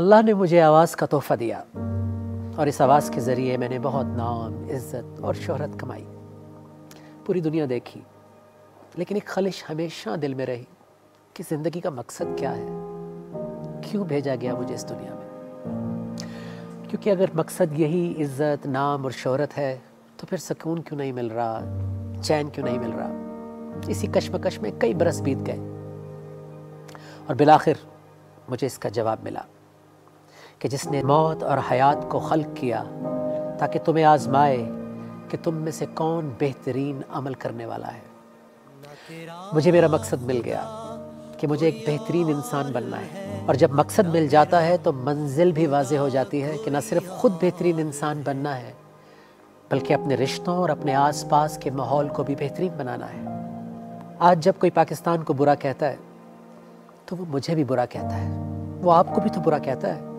अल्लाह ने मुझे आवाज़ का तोहफ़ा दिया और इस आवाज़ के ज़रिए मैंने बहुत नाम इज़्ज़त और शहरत कमाई पूरी दुनिया देखी लेकिन एक खलिश हमेशा दिल में रही कि ज़िंदगी का मकसद क्या है क्यों भेजा गया मुझे इस दुनिया में क्योंकि अगर मकसद यही इज़्ज़त नाम और शहरत है तो फिर सुकून क्यों नहीं मिल रहा चैन क्यों नहीं मिल रहा इसी कश्मकश में कई बरस बीत गए और बिलाखिर मुझे इसका जवाब मिला कि जिसने मौत और हयात को खल किया ताकि तुम्हें आजमाए कि तुम में से कौन बेहतरीन अमल करने वाला है मुझे मेरा मकसद मिल गया कि मुझे एक बेहतरीन इंसान बनना है और जब मकसद मिल जाता है तो मंजिल भी वाज हो जाती है कि ना सिर्फ खुद बेहतरीन इंसान बनना है बल्कि अपने रिश्तों और अपने आसपास के माहौल को भी बेहतरीन बनाना है आज जब कोई पाकिस्तान को बुरा कहता है तो वो मुझे भी बुरा कहता है वो आपको भी तो बुरा कहता है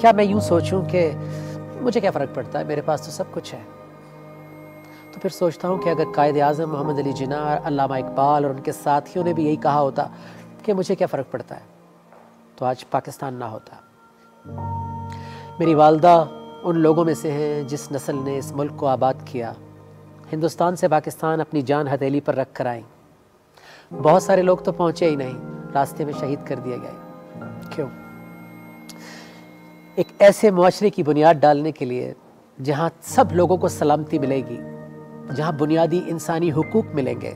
क्या मैं यूं सोचूं कि मुझे क्या फ़र्क पड़ता है मेरे पास तो सब कुछ है तो फिर सोचता हूँ कि अगर कायद अजम मोहम्मद अली जिना और अलामा इकबाल और उनके साथियों ने भी यही कहा होता कि मुझे क्या फ़र्क पड़ता है तो आज पाकिस्तान ना होता मेरी वालदा उन लोगों में से हैं जिस नस्ल ने इस मुल्क को आबाद किया हिंदुस्तान से पाकिस्तान अपनी जान हथेली पर रख कर आई बहुत सारे लोग तो पहुँचे ही नहीं रास्ते में शहीद कर दिए गए क्यों एक ऐसे माशरे की बुनियाद डालने के लिए जहाँ सब लोगों को सलामती मिलेगी जहाँ बुनियादी इंसानी हकूक़ मिलेंगे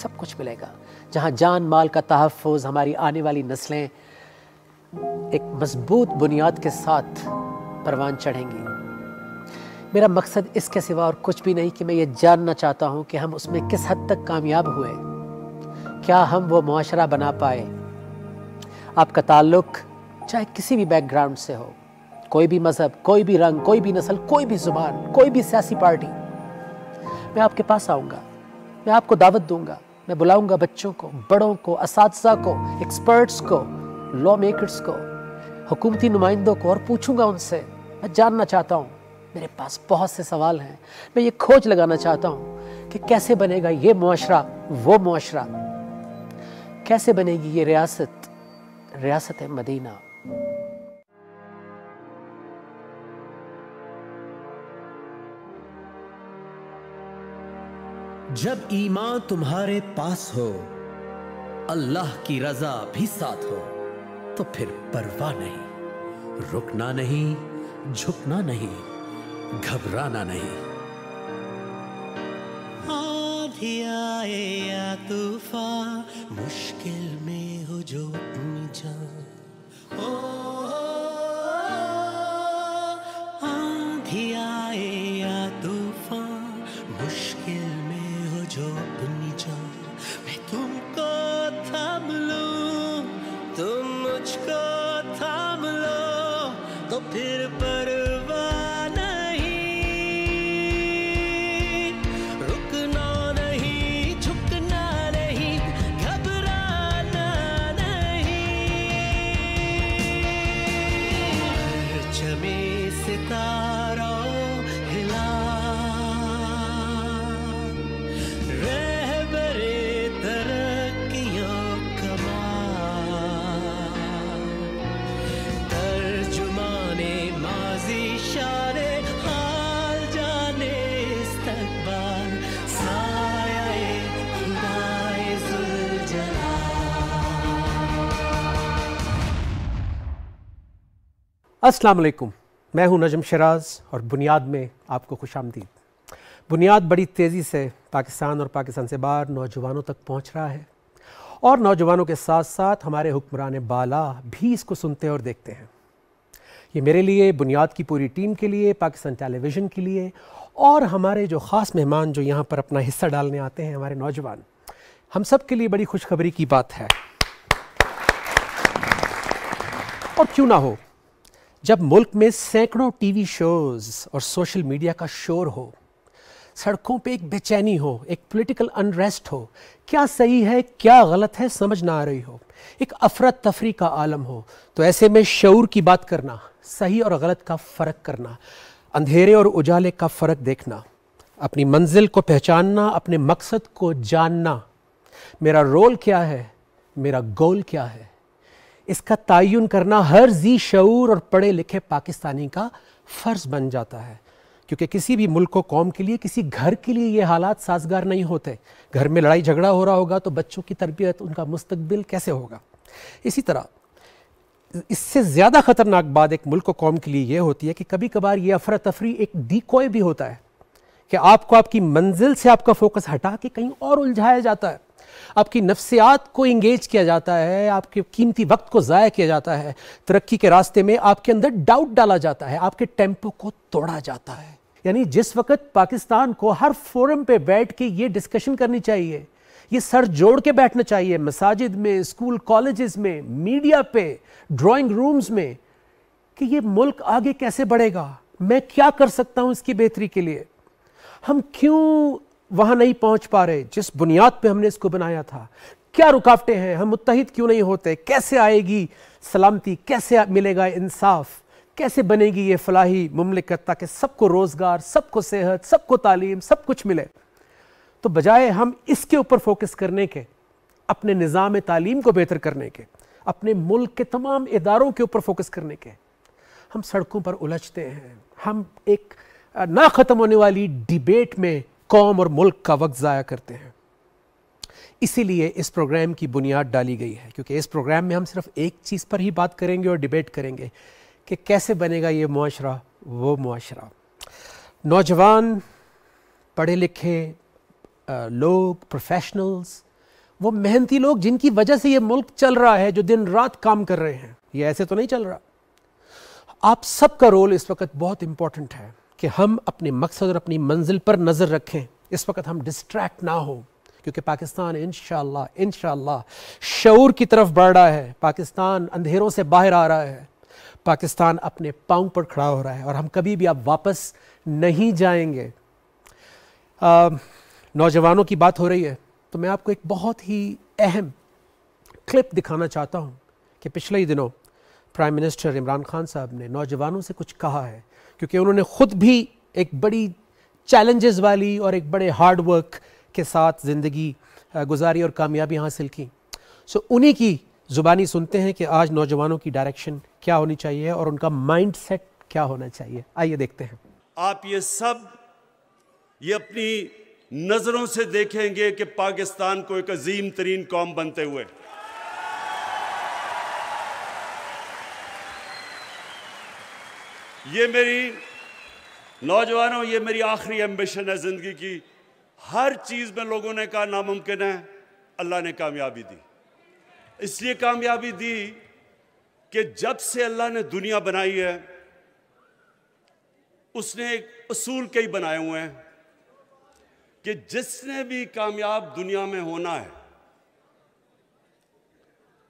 सब कुछ मिलेगा जहाँ जान माल का तहफ़ हमारी आने वाली नस्लें एक मजबूत बुनियाद के साथ परवान चढ़ेंगी मेरा मकसद इसके सिवा और कुछ भी नहीं कि मैं ये जानना चाहता हूँ कि हम उसमें किस हद तक कामयाब हुए क्या हम वो माशरा बना पाए आपका ताल्लुक चाहे किसी भी बैकग्राउंड से हो कोई भी मज़हब कोई भी रंग कोई भी नस्ल कोई भी ज़ुबान कोई भी सियासी पार्टी मैं आपके पास आऊँगा मैं आपको दावत दूंगा मैं बुलाऊंगा बच्चों को बड़ों को इस को एक्सपर्ट्स को लॉ मेकर्स को हुकूमती नुमाइंदों को और पूछूंगा उनसे मैं जानना चाहता हूँ मेरे पास बहुत से सवाल हैं मैं ये खोज लगाना चाहता हूँ कि कैसे बनेगा ये माशरा वो मुआरा कैसे बनेगी ये रियासत रियासत है मदीना जब ईमान तुम्हारे पास हो अल्लाह की रजा भी साथ हो तो फिर परवाह नहीं रुकना नहीं झुकना नहीं घबराना नहीं आधी आए या तूफा मुश्किल में हो जो अपनी जान ओ, ओ, ओ but. अस्सलाम वालेकुम मैं हूं नजम शराज और बुनियाद में आपको खुश आमदीद बुनियाद बड़ी तेज़ी से पाकिस्तान और पाकिस्तान से बाहर नौजवानों तक पहुंच रहा है और नौजवानों के साथ साथ हमारे हुक्मरान बाला भी इसको सुनते और देखते हैं ये मेरे लिए बुनियाद की पूरी टीम के लिए पाकिस्तान टेलीविज़न के लिए और हमारे जो ख़ास मेहमान जो यहाँ पर अपना हिस्सा डालने आते हैं हमारे नौजवान हम सब के लिए बड़ी खुशखबरी की बात है और क्यों ना हो जब मुल्क में सैकड़ों टीवी शोज़ और सोशल मीडिया का शोर हो सड़कों पे एक बेचैनी हो एक पॉलिटिकल अनरेस्ट हो क्या सही है क्या गलत है समझ ना आ रही हो एक अफरत तफरी का आलम हो तो ऐसे में शौर की बात करना सही और गलत का फ़र्क करना अंधेरे और उजाले का फ़र्क देखना अपनी मंजिल को पहचानना अपने मकसद को जानना मेरा रोल क्या है मेरा गोल क्या है इसका तयन करना हर जी शूर और पढ़े लिखे पाकिस्तानी का फ़र्ज़ बन जाता है क्योंकि किसी भी मुल्क को कौम के लिए किसी घर के लिए ये हालात साजगार नहीं होते घर में लड़ाई झगड़ा हो रहा होगा तो बच्चों की तरबियत उनका मुस्तबिल कैसे होगा इसी तरह इससे ज़्यादा ख़तरनाक बात एक मुल्क और कौम के लिए यह होती है कि कभी कभार ये अफरा तफरी एक डिकॉय भी होता है कि आपको आपकी मंजिल से आपका फोकस हटा के कहीं और उलझाया जाता है आपकी नफ्सियात को इंगेज किया जाता है आपके कीमती वक्त को ज़ाया किया जाता है तरक्की के रास्ते में आपके अंदर डाउट डाला जाता है आपके टेम्पो को तोड़ा जाता है यानी जिस वक्त पाकिस्तान को हर फोरम पे बैठ के ये डिस्कशन करनी चाहिए ये सर जोड़ के बैठना चाहिए मसाजिद में स्कूल कॉलेजेस में मीडिया पे ड्राइंग रूम्स में कि ये मुल्क आगे कैसे बढ़ेगा मैं क्या कर सकता हूँ इसकी बेहतरी के लिए हम क्यों वहां नहीं पहुंच पा रहे जिस बुनियाद पे हमने इसको बनाया था क्या रुकावटें हैं हम मुतहद क्यों नहीं होते कैसे आएगी सलामती कैसे मिलेगा इंसाफ कैसे बनेगी ये फलाही ममलिकत ताकि सबको रोज़गार सबको सेहत सबको तालीम सब कुछ मिले तो बजाय हम इसके ऊपर फोकस करने के अपने निज़ाम तालीम को बेहतर करने के अपने मुल्क के तमाम इदारों के ऊपर फोकस करने के हम सड़कों पर उलझते हैं हम एक ना ख़त्म होने वाली डिबेट में कौम और मुल्क का वक्त ज़ाया करते हैं इसीलिए इस प्रोग्राम की बुनियाद डाली गई है क्योंकि इस प्रोग्राम में हम सिर्फ एक चीज़ पर ही बात करेंगे और डिबेट करेंगे कि कैसे बनेगा ये मुआरा वो मुआरा नौजवान पढ़े लिखे लोग प्रोफेशनल्स वो मेहनती लोग जिनकी वजह से ये मुल्क चल रहा है जो दिन रात काम कर रहे हैं ये ऐसे तो नहीं चल रहा आप सबका रोल इस वक्त बहुत इंपॉर्टेंट है कि हम अपने मकसद और अपनी मंजिल पर नज़र रखें इस वक्त हम डिस्ट्रैक्ट ना हो क्योंकि पाकिस्तान इन इन शूर की तरफ बढ़ रहा है पाकिस्तान अंधेरों से बाहर आ रहा है पाकिस्तान अपने पाँव पर खड़ा हो रहा है और हम कभी भी आप वापस नहीं जाएंगे नौजवानों की बात हो रही है तो मैं आपको एक बहुत ही अहम क्लिप दिखाना चाहता हूँ कि पिछले ही दिनों प्राइम मिनिस्टर इमरान खान साहब ने नौजवानों से कुछ कहा है क्योंकि उन्होंने खुद भी एक बड़ी चैलेंजेस वाली और एक बड़े हार्ड वर्क के साथ ज़िंदगी गुजारी और कामयाबी हासिल की सो उन्हीं की ज़ुबानी सुनते हैं कि आज नौजवानों की डायरेक्शन क्या होनी चाहिए और उनका माइंड सेट क्या होना चाहिए आइए देखते हैं आप ये सब ये अपनी नज़रों से देखेंगे कि पाकिस्तान को एक अजीम तरीन कौम बनते हुए ये मेरी नौजवानों ये मेरी आखिरी एम्बिशन है ज़िंदगी की हर चीज़ में लोगों ने कहा नामुमकिन है अल्लाह ने कामयाबी दी इसलिए कामयाबी दी कि जब से अल्लाह ने दुनिया बनाई है उसने एक असूल कई बनाए हुए हैं कि जिसने भी कामयाब दुनिया में होना है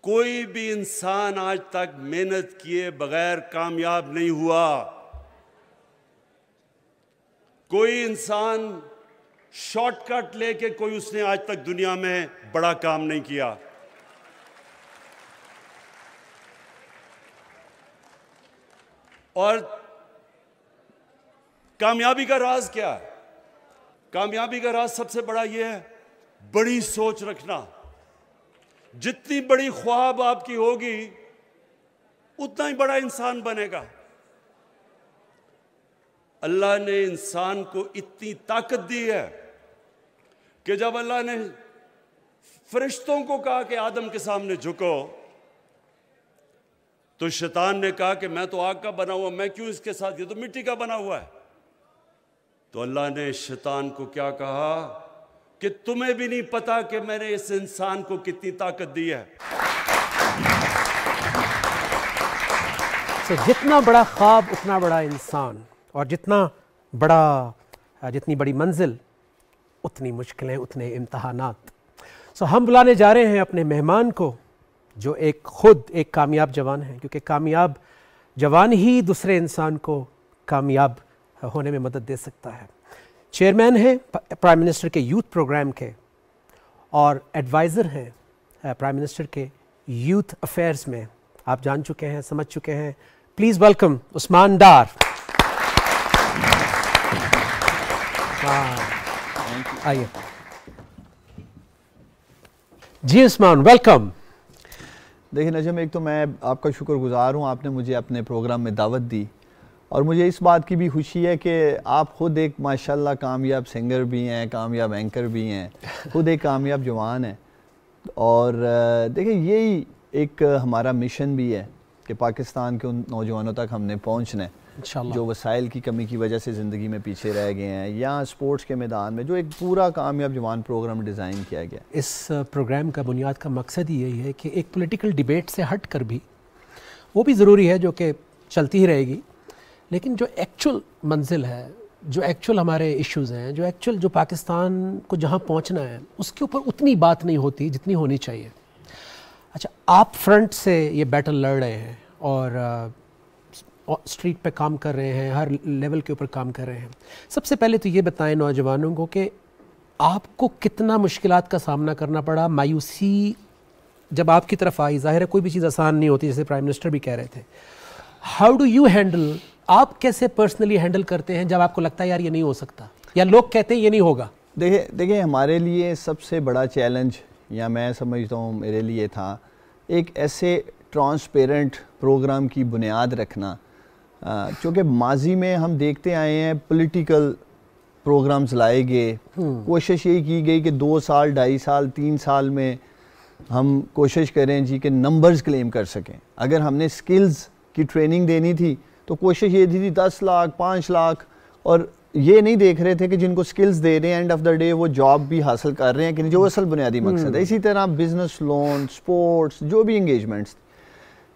कोई भी इंसान आज तक मेहनत किए बगैर कामयाब नहीं हुआ कोई इंसान शॉर्टकट लेके कोई उसने आज तक दुनिया में बड़ा काम नहीं किया और कामयाबी का राज क्या है कामयाबी का राज सबसे बड़ा यह है बड़ी सोच रखना जितनी बड़ी ख्वाब आपकी होगी उतना ही बड़ा इंसान बनेगा अल्लाह ने इंसान को इतनी ताकत दी है कि जब अल्लाह ने फरिश्तों को कहा कि आदम के सामने झुको तो शैतान ने कहा कि मैं तो आग का बना हुआ मैं क्यों इसके साथ ये तो मिट्टी का बना हुआ है तो अल्लाह ने शैतान को क्या कहा कि तुम्हें भी नहीं पता कि मैंने इस इंसान को कितनी ताकत दी है so, जितना बड़ा ख्वाब उतना बड़ा इंसान और जितना बड़ा जितनी बड़ी मंजिल उतनी मुश्किलें उतने इम्तहानात सो so, हम बुलाने जा रहे हैं अपने मेहमान को जो एक ख़ुद एक कामयाब जवान है क्योंकि कामयाब जवान ही दूसरे इंसान को कामयाब होने में मदद दे सकता है चेयरमैन हैं प्राइम मिनिस्टर के यूथ प्रोग्राम के और एडवाइज़र हैं प्राइम मिनिस्टर के यूथ अफेयर्स में आप जान चुके हैं समझ चुके हैं प्लीज़ वेलकम उस्मान डार आइए जी उस्मान वेलकम देखिए नजम एक तो मैं आपका शुक्रगुजार हूँ आपने मुझे अपने प्रोग्राम में दावत दी और मुझे इस बात की भी खुशी है कि आप ख़ुद एक माशाल्लाह कामयाब सिंगर भी हैं कामयाब एंकर भी हैं ख़ुद एक कामयाब जवान हैं और देखिए यही एक हमारा मिशन भी है कि पाकिस्तान के उन नौजवानों तक हमने पहुँचना है जो वसाइल की कमी की वजह से ज़िंदगी में पीछे रह गए हैं या स्पोर्ट्स के मैदान में जो एक पूरा कामयाब जवान प्रोग्राम डिज़ाइन किया गया इस प्रोग्राम का बुनियाद का मकसद ही यही है कि एक पोलिटिकल डिबेट से हट कर भी वो भी ज़रूरी है जो कि चलती ही रहेगी लेकिन जो एक्चुअल मंजिल है जो एक्चुअल हमारे इश्यूज हैं जो एक्चुअल जो पाकिस्तान को जहाँ पहुँचना है उसके ऊपर उतनी बात नहीं होती जितनी होनी चाहिए अच्छा आप फ्रंट से ये बैटल लड़ रहे हैं और स्ट्रीट पे काम कर रहे हैं हर लेवल के ऊपर काम कर रहे हैं सबसे पहले तो ये बताएं नौजवानों को कि आपको कितना मुश्किल का सामना करना पड़ा मायूसी जब आपकी तरफ आई जाहिर है कोई भी चीज़ आसान नहीं होती जैसे प्राइम मिनिस्टर भी कह रहे थे हाउ डू यू हैंडल आप कैसे पर्सनली हैंडल करते हैं जब आपको लगता है यार ये नहीं हो सकता या लोग कहते हैं ये नहीं होगा देखिए देखिए हमारे लिए सबसे बड़ा चैलेंज या मैं समझता हूँ मेरे लिए था एक ऐसे ट्रांसपेरेंट प्रोग्राम की बुनियाद रखना क्योंकि माजी में हम देखते आए हैं पॉलिटिकल प्रोग्राम्स लाए गए कोशिश यही की गई कि दो साल ढाई साल तीन साल में हम कोशिश करें जी कि नंबर्स क्लेम कर सकें अगर हमने स्किल्स की ट्रेनिंग देनी थी तो कोशिश ये थी दस लाख पाँच लाख और ये नहीं देख रहे थे कि जिनको स्किल्स दे रहे हैं एंड ऑफ द डे वो जॉब भी हासिल कर रहे हैं कि नहीं जो असल बुनियादी हम्म। मकसद है इसी तरह बिजनेस लोन स्पोर्ट्स जो भी इंगेजमेंट्स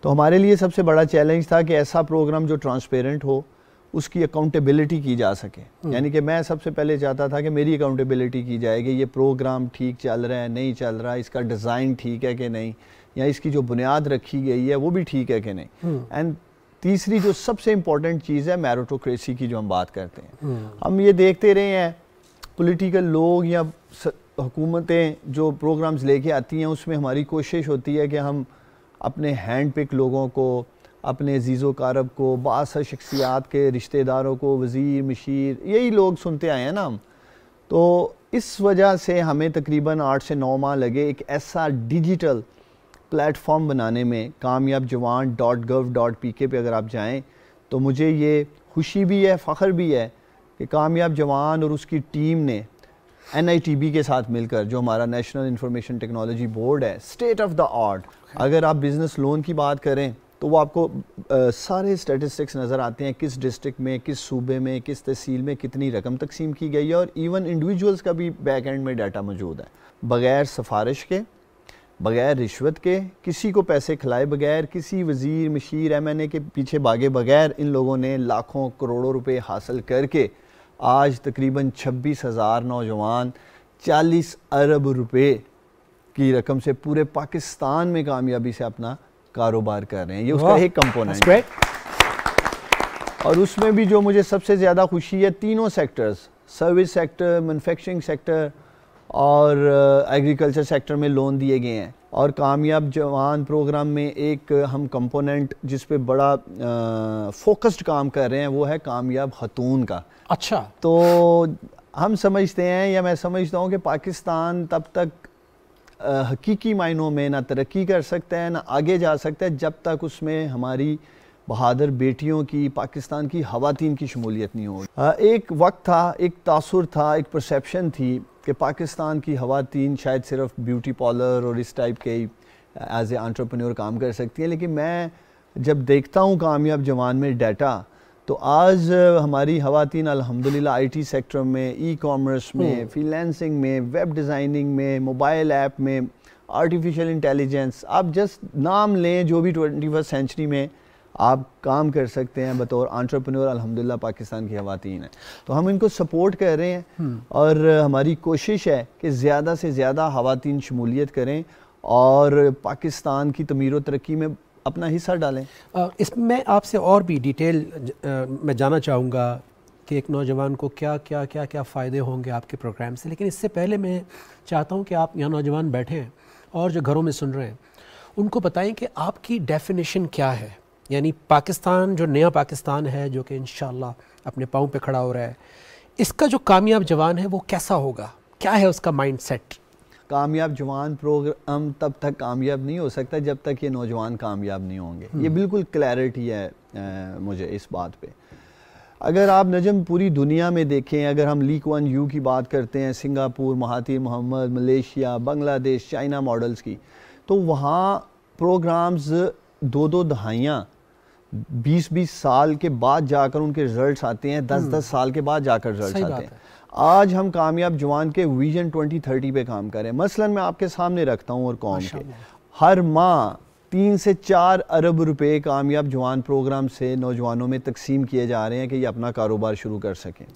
तो हमारे लिए सबसे बड़ा चैलेंज था कि ऐसा प्रोग्राम जो ट्रांसपेरेंट हो उसकी अकाउंटेबिलिटी की जा सके हम्म। यानी कि मैं सबसे पहले चाहता था कि मेरी अकाउंटेबिलिटी की जाएगी ये प्रोग्राम ठीक चल रहा है नहीं चल रहा है इसका डिज़ाइन ठीक है कि नहीं या इसकी जो बुनियाद रखी गई है वो भी ठीक है कि नहीं एंड हम्म। तीसरी जो सबसे इम्पोर्टेंट चीज़ है मैरोटोक्रेसी की जो हम बात करते हैं हम्म। हम ये देखते रहे हैं पॉलिटिकल लोग या हुकूमतें जो प्रोग्राम्स लेके आती हैं उसमें हमारी कोशिश होती है कि हम अपने हैंड पिक लोगों को अपने अजीज़ो कारब को बासर शख्सियात के रिश्तेदारों को वज़ीर मशीर यही लोग सुनते आए हैं ना हम तो इस वजह से हमें तकरीबन आठ से नौ माह लगे एक ऐसा डिजिटल प्लेटफॉर्म बनाने में कामयाब जवान डॉट गव डॉट पी के पर अगर आप जाएँ तो मुझे ये खुशी भी है फ़ख्र भी है कि कामयाब जवान और उसकी टीम ने एन आई टी बी के साथ मिलकर जो हमारा नेशनल इंफॉर्मेशन टेक्नोलॉजी बोर्ड है स्टेट ऑफ द आर्ट अगर आप बिज़नेस लोन की बात करें तो वो आपको आ, सारे स्टेटिस्टिक्स नज़र आते हैं किस डिस्ट्रिक्ट में किस सूबे में किस तहसील में कितनी रकम तकसीम की गई है और इवन इंडिविजुअल्स का भी बैक एंड में डाटा मौजूद है बग़ैर सिफारिश के बगैर रिश्वत के किसी को पैसे खिलाए बगैर किसी वजीर मशीर एम एन ए के पीछे भागे बगैर इन लोगों ने लाखों करोड़ों रुपए हासिल करके आज तकरीबन छब्बीस हज़ार नौजवान चालीस अरब रुपए की रकम से पूरे पाकिस्तान में कामयाबी से अपना कारोबार कर रहे हैं ये उसका एक कंपोनेंट है और उसमें भी जो मुझे सबसे ज़्यादा खुशी है तीनों sectors service sector manufacturing sector और एग्रीकल्चर सेक्टर में लोन दिए गए हैं और कामयाब जवान प्रोग्राम में एक हम कंपोनेंट जिस पे बड़ा फोकस्ड काम कर रहे हैं वो है कामयाब खतून का अच्छा तो हम समझते हैं या मैं समझता हूँ कि पाकिस्तान तब तक आ, हकीकी मायनों में ना तरक्की कर सकता है ना आगे जा सकता है जब तक उसमें हमारी बहादुर बेटियों की पाकिस्तान की खातन की शमूलियत नहीं होगी एक वक्त था एक तासर था एक परसेप्शन थी कि पाकिस्तान की खातन शायद सिर्फ ब्यूटी पार्लर और इस टाइप के एज ए आंट्रप्रनोर काम कर सकती हैं लेकिन मैं जब देखता हूँ कामयाब जवान में डाटा तो आज हमारी खातन अलहमदिल्ला आईटी सेक्टर में ई कॉमर्स में फ्रीलांसिंग हम्म। में वेब डिज़ाइनिंग में मोबाइल ऐप में आर्टिफिशियल इंटेलिजेंस आप जस्ट नाम लें जो भी ट्वेंटी फर्स्ट सेंचुरी में आप काम कर सकते हैं बतौर आंट्रप्रनोर अलहमदिल्ला पाकिस्तान की खातन हैं तो हम इनको सपोर्ट कर रहे हैं हम्म। और हमारी कोशिश है कि ज़्यादा से ज़्यादा खातन शमूलियत करें और पाकिस्तान की तमीर तरक्की में अपना हिस्सा डालें इसमें आपसे और भी डिटेल मैं जाना चाहूँगा कि एक नौजवान को क्या क्या क्या क्या फ़ायदे होंगे आपके प्रोग्राम से लेकिन इससे पहले मैं चाहता हूँ कि आप यहाँ नौजवान बैठे हैं और जो घरों में सुन रहे हैं उनको बताएं कि आपकी डेफिनेशन क्या है यानी पाकिस्तान जो नया पाकिस्तान है जो कि इन अपने पाँव पे खड़ा हो रहा है इसका जो कामयाब जवान है वो कैसा होगा क्या है उसका माइंड सेट कामयाब जवान प्रोग्राम तब तक कामयाब नहीं हो सकता जब तक ये नौजवान कामयाब नहीं होंगे हम्म। ये बिल्कुल क्लैरिटी है आ, मुझे इस बात पे अगर आप नजम पूरी दुनिया में देखें अगर हम लीक वन यू की बात करते हैं Singapore Mahathir Mohamad Malaysia Bangladesh China models की तो वहाँ प्रोग्राम्स दो दो दहाइयाँ बीस बीस साल के बाद जाकर उनके रिजल्ट्स आते हैं दस दस हम्म। साल के बाद जाकर रिजल्ट आते हैं आज हम कामयाब जवान के विजन 2030 पे काम करें मसलन मैं आपके सामने रखता हूँ और कौन के हर माह तीन से चार अरब रुपए कामयाब जवान प्रोग्राम से नौजवानों में तकसीम किए जा रहे हैं कि ये अपना कारोबार शुरू कर सकें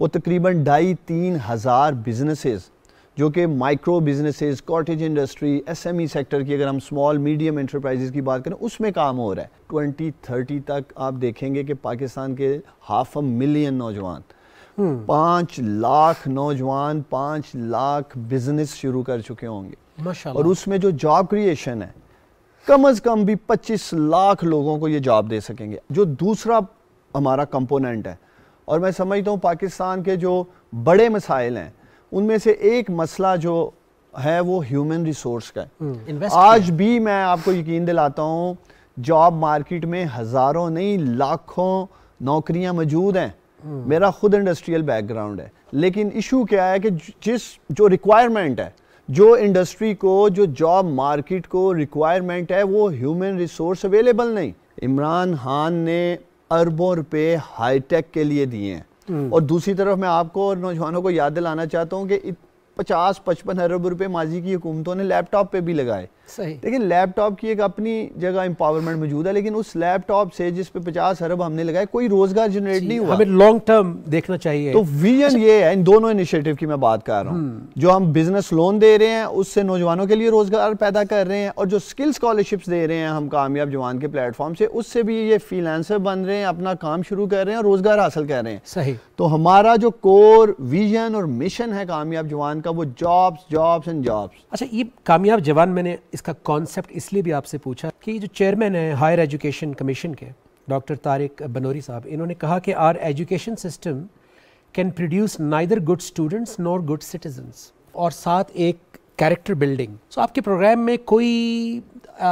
वो तकरीबन ढाई तीन हज़ार बिजनेसेस जो कि micro businesses cottage industry SME sector की अगर हम स्मॉल मीडियम एंटरप्राइजेस की बात करें उसमें काम हो रहा है ट्वेंटी थर्टी तक आप देखेंगे कि पाकिस्तान के हाफ अ मिलियन नौजवान हम्म। पाँच लाख नौजवान पाँच लाख बिजनेस शुरू कर चुके होंगे और उसमें जो जॉब क्रिएशन है कम अज कम भी पच्चीस लाख लोगों को ये जॉब दे सकेंगे जो दूसरा हमारा कंपोनेंट है और मैं समझता हूँ पाकिस्तान के जो बड़े मसाइल हैं उनमें से एक मसला जो है वो ह्यूमन रिसोर्स का है हम्म। आज भी मैं आपको यकीन दिलाता हूँ जॉब मार्केट में हज़ारों नहीं लाखों नौकरियां मौजूद हैं हम्म। मेरा खुद इंडस्ट्रियल बैकग्राउंड है लेकिन इशू क्या है कि जिस जो रिक्वायरमेंट है जो इंडस्ट्री को जो जॉब मार्केट को रिक्वायरमेंट है वो ह्यूमन रिसोर्स अवेलेबल नहीं इमरान खान ने अरबों रुपए हाईटेक के लिए दिए हैं हम्म। और दूसरी तरफ मैं आपको और नौजवानों को याद दिलाना चाहता हूँ कि पचास पचपन अरब रुपए माजी की हुकूमतों ने लैपटॉप पे भी लगाए सही लेकिन लैपटॉप की एक अपनी जगह एम्पावरमेंट मौजूद है लेकिन उस लैपटॉप से जिस पे पचास अरब हमने लगाए कोई रोजगार जनरेट नहीं हुआ हमें लॉन्ग टर्म देखना चाहिए तो विजन अच्छा। ये है इन दोनों इनिशिएटिव की मैं बात कर रहा हूँ हम्म। जो हम बिजनेस लोन दे रहे हैं उससे नौजवानों के लिए रोजगार पैदा कर रहे हैं और जो स्किल स्कॉलरशिप दे रहे हैं हम कामयाब जवान के प्लेटफॉर्म से उससे भी ये फ्रीलांसर बन रहे हैं अपना काम शुरू कर रहे हैं और रोजगार हासिल कर रहे हैं सही तो हमारा जो कोर विजन और मिशन है कामयाब जवान का वो जॉब्स जॉब्स एंड जॉब्स अच्छा ये कामयाब जवान मैंने इसका कॉन्सेप्ट इसलिए भी आपसे पूछा कि जो चेयरमैन है हायर एजुकेशन कमीशन के डॉक्टर तारिक बनोरी साहब इन्होंने कहा कि our education system can produce neither good students nor good citizens और साथ एक कैरेक्टर बिल्डिंग सो आपके प्रोग्राम में कोई आ,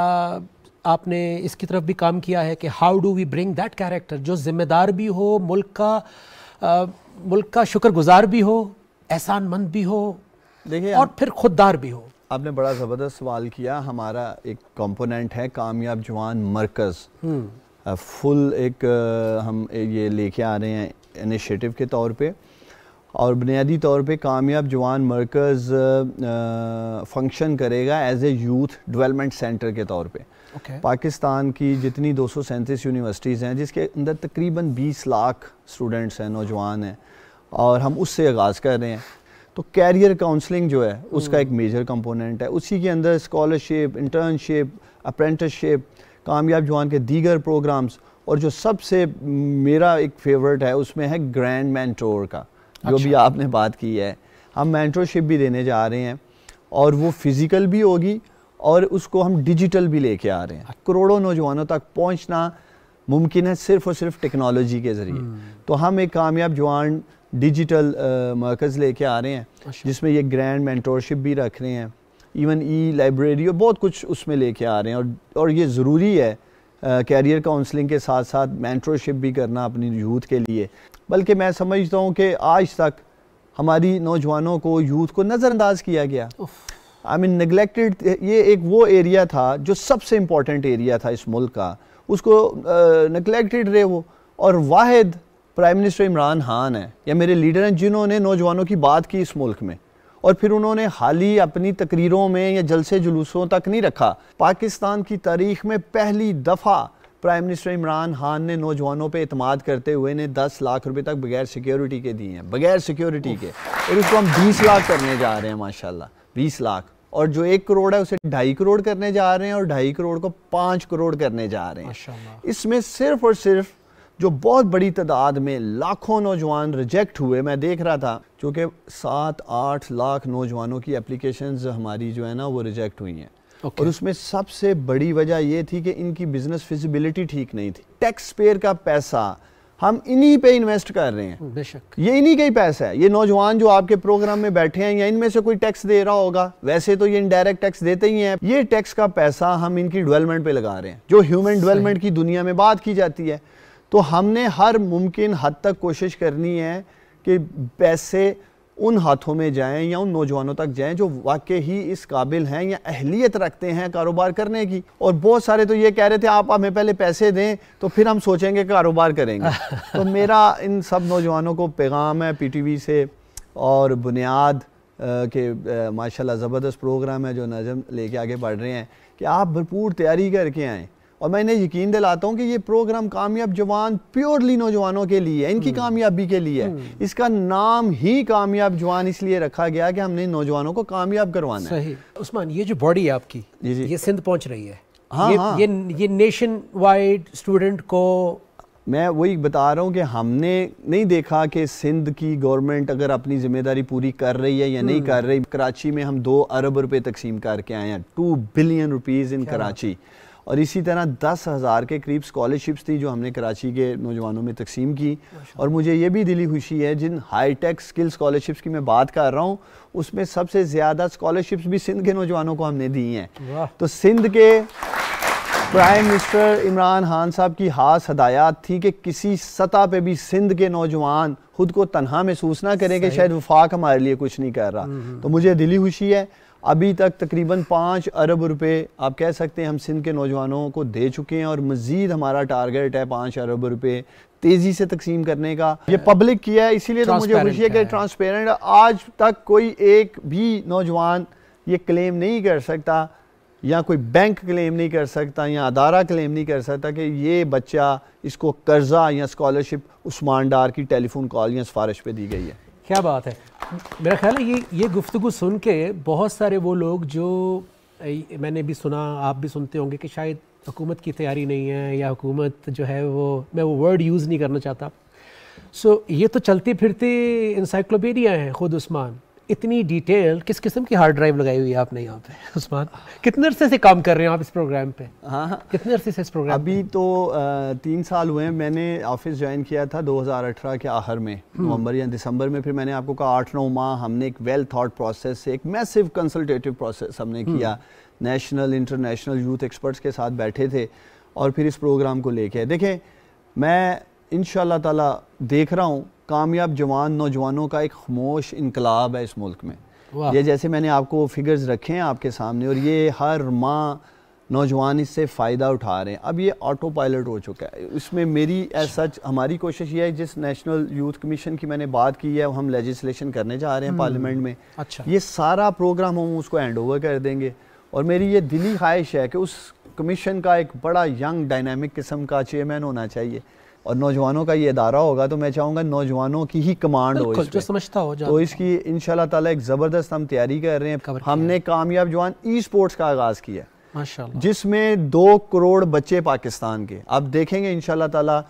आपने इसकी तरफ भी काम किया है कि how do we bring that character जो जिम्मेदार भी हो मुल्क का आ, मुल्क का शुक्रगुजार भी हो एहसानमंद भी हो देखिए और फिर खुददार भी हो आपने बड़ा ज़बरदस्त सवाल किया हमारा एक कंपोनेंट है कामयाब जवान मरकज़ हम्म। फुल एक हम ये लेके आ रहे हैं इनिशिएटिव के तौर पे और बुनियादी तौर पे कामयाब जवान मरकज़ फंक्शन करेगा as a youth development centre के तौर पे okay. पाकिस्तान की जितनी दो यूनिवर्सिटीज़ हैं जिसके अंदर तकरीबन 20 लाख स्टूडेंट्स हैं नौजवान हैं और हम उससे आगाज़ कर रहे हैं तो कैरियर काउंसलिंग जो है उसका एक मेजर हम्म। कंपोनेंट है उसी के अंदर स्कॉलरशिप इंटर्नशिप अप्रेंटिसशिप कामयाब जवान के दीगर प्रोग्राम्स और जो सबसे मेरा एक फेवरेट है उसमें है ग्रैंड मैंटोर का अच्छा। जो भी अच्छा। आपने बात की है हम मैंटोरशिप भी देने जा रहे हैं और वो फिज़िकल भी होगी और उसको हम डिजिटल भी लेके आ रहे हैं अच्छा। करोड़ों नौजवानों तक पहुंचना मुमकिन है सिर्फ और सिर्फ टेक्नोलॉजी के ज़रिए हम्म। तो हम एक कामयाब जवान डिजिटल मरकज़ लेके आ रहे हैं अच्छा। जिसमें ये ग्रैंड मैंटोरशिप भी रख रहे हैं इवन ई लाइब्रेरी और बहुत कुछ उसमें लेके आ रहे हैं और और ये ज़रूरी है कैरियर काउंसलिंग के साथ साथ मैंटोरशिप भी करना अपनी यूथ के लिए बल्कि मैं समझता हूँ कि आज तक हमारी नौजवानों को यूथ को नज़रअंदाज किया गया आई मीन नगलेक्टेड ये एक वो एरिया था जो सबसे इम्पॉर्टेंट एरिया था इस मुल्क का उसको uh, रहे वो और वाहिद प्राइम मिनिस्टर इमरान खान हैं या मेरे लीडर हैं जिन्होंने नौजवानों की बात की इस मुल्क में और फिर उन्होंने हाल ही अपनी तकरीरों में या जलसे जुलूसों तक नहीं रखा पाकिस्तान की तारीख में पहली दफ़ा प्राइम मिनिस्टर इमरान खान ने नौजवानों पर अतमाद करते हुए ने दस लाख रुपये तक बगैर सिक्योरिटी के दिए हैं बगैर सिक्योरिटी के और उसको हम बीस लाख करने जा रहे हैं माशाला बीस लाख और जो एक करोड़ है उसे ढाई करोड़ करने जा रहे हैं और ढाई करोड़ को पाँच करोड़ करने जा रहे हैं इसमें सिर्फ और सिर्फ जो बहुत बड़ी तादाद में लाखों नौजवान रिजेक्ट हुए मैं देख रहा था क्योंकि सात आठ लाख नौजवानों की एप्लीकेशन हमारी जो है ना वो रिजेक्ट हुई हैं okay. और उसमें सबसे बड़ी वजह ये थी कि इनकी बिजनेस फिजिबिलिटी ठीक नहीं थी टैक्स पेयर का पैसा हम इन्हीं पे इन्वेस्ट कर रहे हैं बेशक ये इन्हीं का ही पैसा है ये नौजवान जो आपके प्रोग्राम में बैठे हैं या इनमें से कोई टैक्स दे रहा होगा वैसे तो ये इनडायरेक्ट टैक्स देते ही हैं ये टैक्स का पैसा हम इनकी डेवलपमेंट पे लगा रहे हैं जो ह्यूमन डेवलपमेंट की दुनिया में बात की जाती है तो हमने हर मुमकिन हद तक कोशिश करनी है कि पैसे उन हाथों में जाएं या उन नौजवानों तक जाएं जो वाकई ही इस काबिल हैं या अहलियत रखते हैं कारोबार करने की और बहुत सारे तो ये कह रहे थे आप हमें पहले पैसे दें तो फिर हम सोचेंगे कारोबार करेंगे तो मेरा इन सब नौजवानों को पैगाम है पीटीवी से और बुनियाद के माशाल्लाह ज़बरदस्त प्रोग्राम है जो नज़म लेके आगे बढ़ रहे हैं कि आप भरपूर तैयारी करके आएँ और मैं इन्हें यकीन दिलाता हूँ कि ये प्रोग्राम कामयाब जवान प्योरली नौजवानों के लिए है इनकी हम्म। कामयाबी के लिए है हम्म। इसका नाम ही कामयाब जवान इसलिए रखा गया कि हमने नौजवानों को कामयाब करवाना सही है। उस्मान ये जो बॉडी है आपकी ये सिंध पहुँच रही है हाँ, ये, हाँ। ये ये नेशन वाइड स्टूडेंट को मैं वही बता रहा हूँ कि हमने नहीं देखा कि सिंध की गवर्नमेंट अगर अपनी जिम्मेदारी पूरी कर रही है या नहीं हम्म। कर रही कराची में हम दो अरब रुपए तकसीम करके आए हैं two billion rupees in Karachi है? और इसी तरह दस हज़ार के करीब स्कॉलरशिप्स थी जो हमने कराची के नौजवानों में तकसीम की और मुझे ये भी दिली खुशी है जिन हाई टेक स्किल स्कॉलरशिप्स की मैं बात कर रहा हूँ उसमें सबसे ज़्यादा स्कॉलरशिप्स भी सिंध के नौजवानों को हमने दी हैं तो सिंध के प्राइम मिनिस्टर इमरान खान साहब की हास हदायत थी कि किसी सतह पे भी सिंध के नौजवान खुद को तनहा महसूस ना करें कि शायद वफाक हमारे लिए कुछ नहीं कर रहा हम्म, हम्म। तो मुझे दिली खुशी है अभी तक तकरीबन पाँच अरब रुपए आप कह सकते हैं हम सिंध के नौजवानों को दे चुके हैं और मज़ीद हमारा टारगेट है पाँच अरब रुपए तेज़ी से तकसीम करने का ये पब्लिक किया है इसीलिए तो मुझे खुशी है कि ट्रांसपेरेंट आज तक कोई एक भी नौजवान ये क्लेम नहीं कर सकता या कोई बैंक क्लेम नहीं कर सकता या अदारा क्लेम नहीं कर सकता कि ये बच्चा इसको कर्ज़ा या स्कॉलरशिप उस्मान डार की टेलीफोन कॉल या सिफारिश पर दी गई है क्या बात है मेरा ख्याल है ये ये गुफ्तु सुन के बहुत सारे वो लोग जो मैंने भी सुना आप भी सुनते होंगे कि शायद हुकूमत की तैयारी नहीं है या हुकूमत जो है वो मैं वो वर्ड यूज़ नहीं करना चाहता सो so, ये तो चलती फिरती इंसाइक्लोपीडिया हैं ख़ुद उस्मान इतनी डिटेल किस किस्म की हार्ड ड्राइव लगाई हुई है आपने यहाँ पे उस्मान कितने अरसे से काम कर रहे हैं आप इस प्रोग्राम पे हाँ, हाँ कितने अरसे से इस प्रोग्राम अभी तो आ, तीन साल हुए हैं मैंने ऑफिस ज्वाइन किया था 2018 के आखिर में हम्म। नवंबर या दिसंबर में फिर मैंने आपको कहा आठ नौ माह हमने एक वेल थाट प्रोसेस से एक मैसिव कंसल्टेटिव प्रोसेस हमने हम्म। किया नेशनल इंटरनेशनल यूथ एक्सपर्ट्स के साथ बैठे थे और फिर इस प्रोग्राम को लेके देखें मैं इन ताला देख रहा हूँ कामयाब जवान नौजवानों का एक खामोश इनकलाब है इस मुल्क में ये जैसे मैंने आपको फिगर्स रखे हैं आपके सामने और ये हर माँ नौजवान इससे फ़ायदा उठा रहे हैं अब ये ऑटो पायलट हो चुका है इसमें मेरी एज सच अच्छा। हमारी कोशिश ये है जिस नेशनल यूथ कमीशन की मैंने बात की है हम लेजिस्लेशन करने जा रहे हैं पार्लियामेंट हम्म। में अच्छा ये सारा प्रोग्राम हम उसको हैंड ओवर कर देंगे और मेरी ये दिली ख्वाहिश है कि उस कमीशन का एक बड़ा यंग डायनामिक किस्म का चेयरमैन होना चाहिए और नौजवानों का ये अदारा होगा तो मैं चाहूँगा नौजवानों की ही कमांड हो जो समझता हो तो इसकी इन ताला एक ज़बरदस्त हम तैयारी कर रहे हैं हमने कामयाब जवान ई स्पोर्ट्स का आगाज़ किया जिसमें दो करोड़ बच्चे पाकिस्तान के आप देखेंगे इन ताला